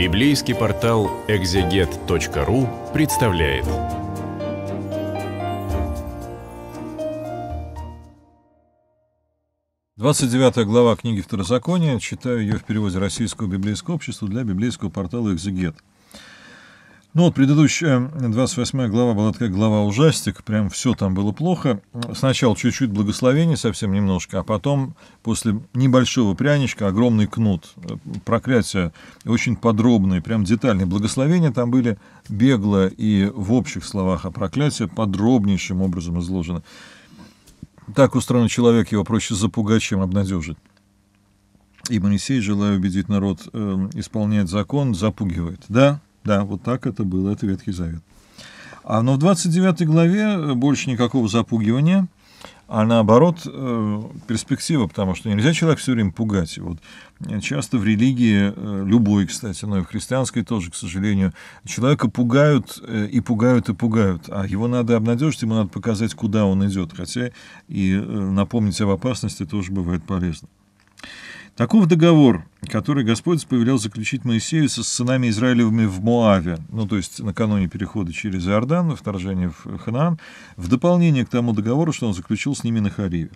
Библейский портал экзегет.ру представляет. Двадцать девятая глава книги Второзакония. Читаю ее в переводе Российского библейского общества для библейского портала «Экзегет». Ну вот предыдущая 28 глава была такая глава ужастик, прям все там было плохо. Сначала чуть-чуть благословение, совсем немножко, а потом после небольшого пряничка огромный кнут, э, проклятие очень подробные, прям детальные благословения там были бегло и в общих словах, а проклятие подробнейшим образом изложено. Так устроен человек, его проще запугать, чем обнадежить. И Моисей, желая убедить народ э, исполнять закон, запугивает. Да, да, вот так это было, это Ветхий Завет. А, но в 29 главе э, больше никакого запугивания, а наоборот э, перспектива, потому что нельзя человека все время пугать. Вот э, часто в религии, э, любой, кстати, но и в христианской тоже, к сожалению, человека пугают э, и пугают и пугают, а его надо обнадежить, ему надо показать, куда он идет, хотя и э, напомнить об опасности тоже бывает полезно. Таков договор, который Господь повелел заключить Моисею со сынами Израилевыми в Моаве, ну то есть накануне перехода через Иордан, вторжение в Ханаан, в дополнение к тому договору, что он заключил с ними на Хариве.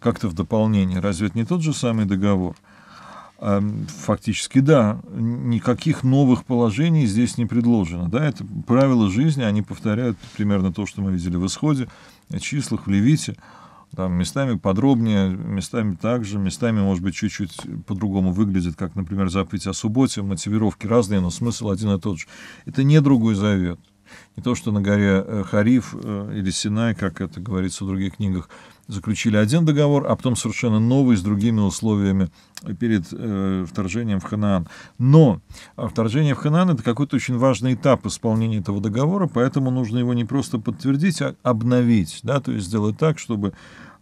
Как-то в дополнение. Разве это не тот же самый договор? Эм, фактически да, никаких новых положений здесь не предложено. Да, это правила жизни, они повторяют примерно то, что мы видели в Исходе, числах, в Левите. Там местами подробнее, местами также, местами, может быть, чуть-чуть по-другому выглядит, как, например, заповедь о субботе, мотивировки разные, но смысл один и тот же. Это не другой завет. Не то, что на горе э, Хариф э, или Синай, как это говорится в других книгах, заключили один договор, а потом совершенно новый с другими условиями э, перед э, вторжением в Ханаан. Но а, вторжение в Ханаан это какой-то очень важный этап исполнения этого договора, поэтому нужно его не просто подтвердить, а обновить, да, то есть сделать так, чтобы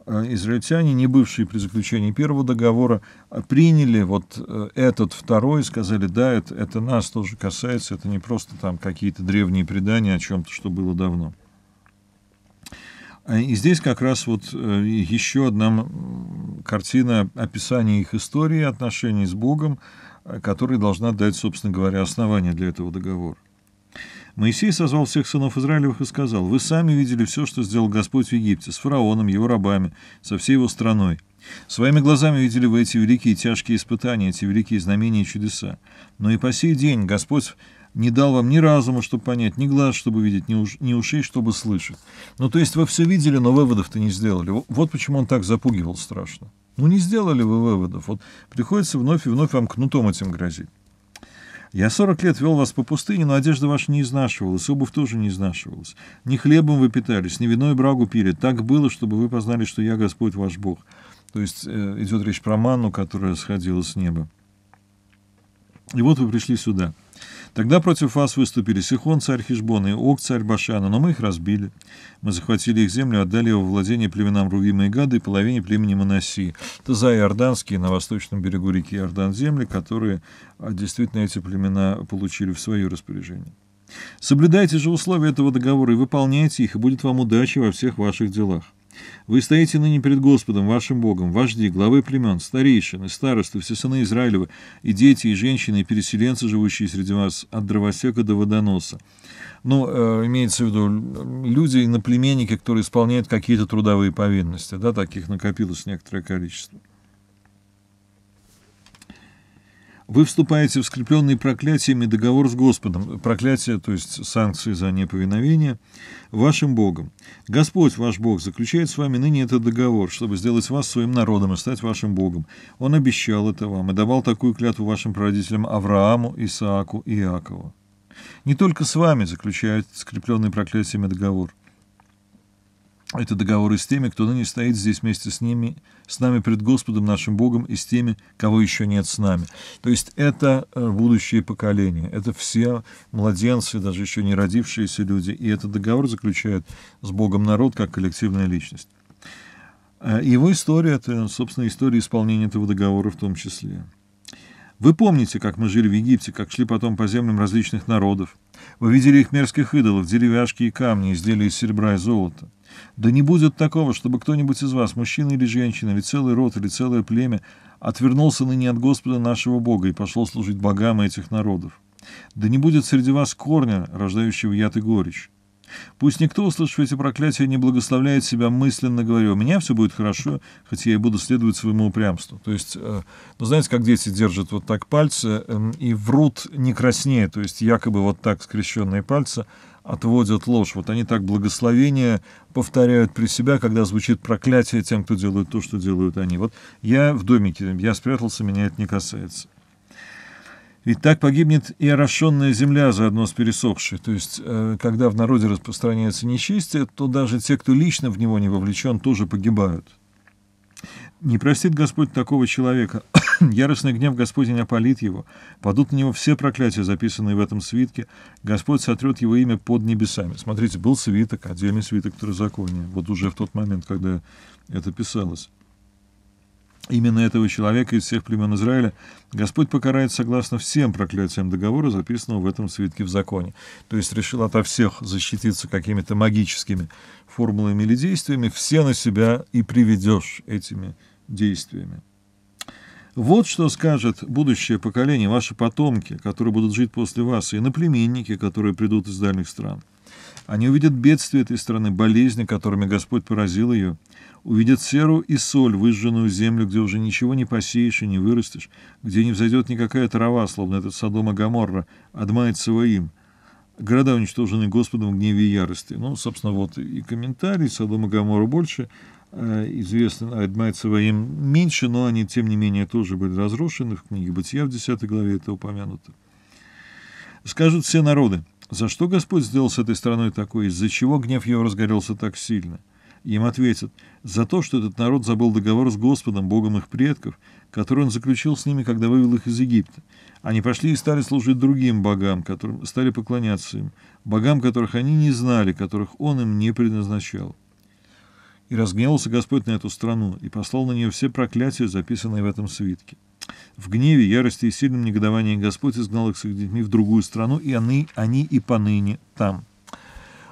э, израильтяне, не бывшие при заключении первого договора, а, приняли вот э, этот второй, сказали, да, это, это нас тоже касается, это не просто там какие-то древние предания о чем-то, что было давно. Э, и здесь как раз вот э, еще одна картина описания их истории, отношений с Богом, э, которая должна дать, собственно говоря, основание для этого договора. Моисей созвал всех сынов Израилевых и сказал, «Вы сами видели все, что сделал Господь в Египте, с фараоном, его рабами, со всей его страной. Своими глазами видели вы эти великие тяжкие испытания, эти великие знамения и чудеса. Но и по сей день Господь не дал вам ни разума, чтобы понять, ни глаз, чтобы видеть, ни, уш, ни ушей, чтобы слышать. Ну, то есть вы все видели, но выводов-то не сделали. Вот почему он так запугивал страшно. Ну, не сделали вы выводов. Вот приходится вновь и вновь вам кнутом этим грозить. Я сорок лет вел вас по пустыне, но одежда ваша не изнашивалась, обувь тоже не изнашивалась. Ни хлебом вы питались, ни виной брагу пили. Так было, чтобы вы познали, что я Господь ваш Бог. То есть э, идет речь про манну, которая сходила с неба. И вот вы пришли сюда — Тогда против вас выступили Сихон, царь Хижбона, и Ок, царь Башана, но мы их разбили. Мы захватили их землю, отдали его владение племенам Рувима и Гады и половине племени Моноси. Это за Иорданские на восточном берегу реки Иордан земли, которые а, действительно эти племена получили в свое распоряжение. Соблюдайте же условия этого договора и выполняйте их, и будет вам удача во всех ваших делах. Вы стоите ныне перед Господом, вашим Богом, вожди, главы племен, старейшины, старосты, все сыны Израилева, и дети, и женщины, и переселенцы, живущие среди вас, от дровосека до водоноса. Ну, э, имеется в виду люди и наплеменники, которые исполняют какие-то трудовые повинности, да, таких накопилось некоторое количество. вы вступаете в скрепленный проклятиями договор с Господом, проклятие, то есть санкции за неповиновение, вашим Богом. Господь, ваш Бог, заключает с вами ныне этот договор, чтобы сделать вас своим народом и стать вашим Богом. Он обещал это вам и давал такую клятву вашим прародителям Аврааму, Исааку и Иакову. Не только с вами заключает скрепленный проклятиями договор – это договоры с теми, кто ныне стоит здесь вместе с ними, с нами пред Господом нашим Богом и с теми, кого еще нет с нами. То есть это э, будущее поколение, это все младенцы, даже еще не родившиеся люди, и этот договор заключает с Богом народ как коллективная личность. Э, его история — это, собственно, история исполнения этого договора в том числе. Вы помните, как мы жили в Египте, как шли потом по землям различных народов. Вы видели их мерзких идолов, деревяшки и камни, изделия из серебра и золота. Да не будет такого, чтобы кто-нибудь из вас, мужчина или женщина, или целый род или целое племя, отвернулся ныне от Господа нашего Бога и пошел служить богам этих народов. Да не будет среди вас корня, рождающего яд и горечь. Пусть никто, услышав эти проклятия, не благословляет себя мысленно, говоря, у меня все будет хорошо, хотя я буду следовать своему упрямству. То есть, э, ну, знаете, как дети держат вот так пальцы эм, и врут не краснее, то есть якобы вот так скрещенные пальцы отводят ложь. Вот они так благословение повторяют при себя, когда звучит проклятие тем, кто делает то, что делают они. Вот я в домике, я спрятался, меня это не касается. Ведь так погибнет и орошенная земля заодно с пересохшей. То есть, э, когда в народе распространяется нечестие, то даже те, кто лично в него не вовлечен, тоже погибают. Не простит Господь такого человека. Яростный гнев Господень опалит его. Падут на него все проклятия, записанные в этом свитке. Господь сотрет его имя под небесами. Смотрите, был свиток, отдельный свиток второзакония. Вот уже в тот момент, когда это писалось. Именно этого человека из всех племен Израиля Господь покарает согласно всем проклятиям договора, записанного в этом свитке в законе. То есть решил ото всех защититься какими-то магическими формулами или действиями, все на себя и приведешь этими действиями. Вот что скажет будущее поколение, ваши потомки, которые будут жить после вас, и наплеменники, которые придут из дальних стран. Они увидят бедствие этой страны, болезни, которыми Господь поразил ее. Увидят серу и соль, выжженную землю, где уже ничего не посеешь и не вырастешь, где не взойдет никакая трава, словно этот Содом и Гоморра, Адмает Саваим. Города уничтожены Господом в гневе и ярости. Ну, собственно, вот и комментарий Содом и Гоморра больше э, известно, Адмайт Саваим меньше, но они, тем не менее, тоже были разрушены. В книге Бытия в 10 главе это упомянуто. Скажут все народы, за что Господь сделал с этой страной такое? Из-за чего гнев его разгорелся так сильно? Им ответят, за то, что этот народ забыл договор с Господом, Богом их предков, который он заключил с ними, когда вывел их из Египта. Они пошли и стали служить другим богам, которым стали поклоняться им, богам, которых они не знали, которых он им не предназначал. И разгневался Господь на эту страну, и послал на нее все проклятия, записанные в этом свитке. В гневе, ярости и сильном негодовании Господь изгнал их с их детьми в другую страну, и они, они и поныне там.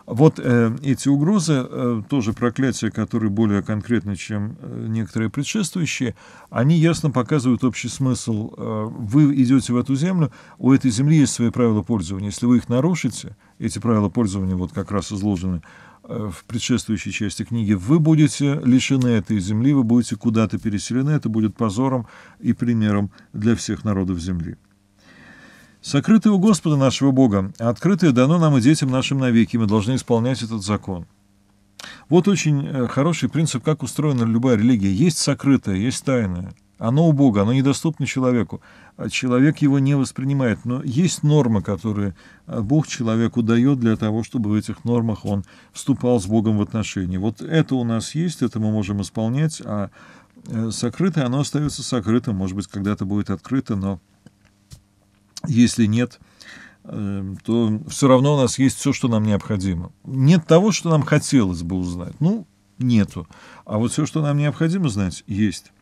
Вот э, эти угрозы, э, тоже проклятия, которые более конкретны, чем э, некоторые предшествующие, они ясно показывают общий смысл. Э, вы идете в эту землю, у этой земли есть свои правила пользования. Если вы их нарушите, эти правила пользования вот как раз изложены Э, в предшествующей части книги, вы будете лишены этой земли, вы будете куда-то переселены, это будет позором и примером для всех народов земли. Сокрытое у Господа нашего Бога, а открытое дано нам и детям нашим навеки, мы должны исполнять этот закон. Вот очень э, хороший принцип, как устроена любая религия. Есть сокрытое, есть тайное – оно убого, оно недоступно человеку. А человек его не воспринимает. Но есть нормы, которые а, Бог человеку дает для того, чтобы в этих нормах он вступал с Богом в отношения. Вот это у нас есть, это мы можем исполнять, а э, сокрытое, оно остается сокрытым. Может быть, когда-то будет открыто, но если нет, эм, то все равно у нас есть все, что нам необходимо. Нет того, что нам хотелось бы узнать. Ну, нету. А вот все, что нам необходимо знать, есть.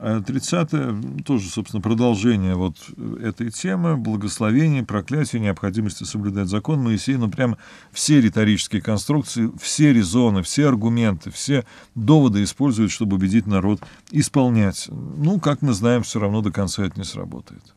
30 э, тоже, собственно, продолжение вот этой темы, благословение, проклятие, необходимости соблюдать закон Моисея, ну, прям все риторические конструкции, все резоны, все аргументы, все доводы использует, чтобы убедить народ исполнять. Ну, как мы знаем, все равно до конца это не сработает.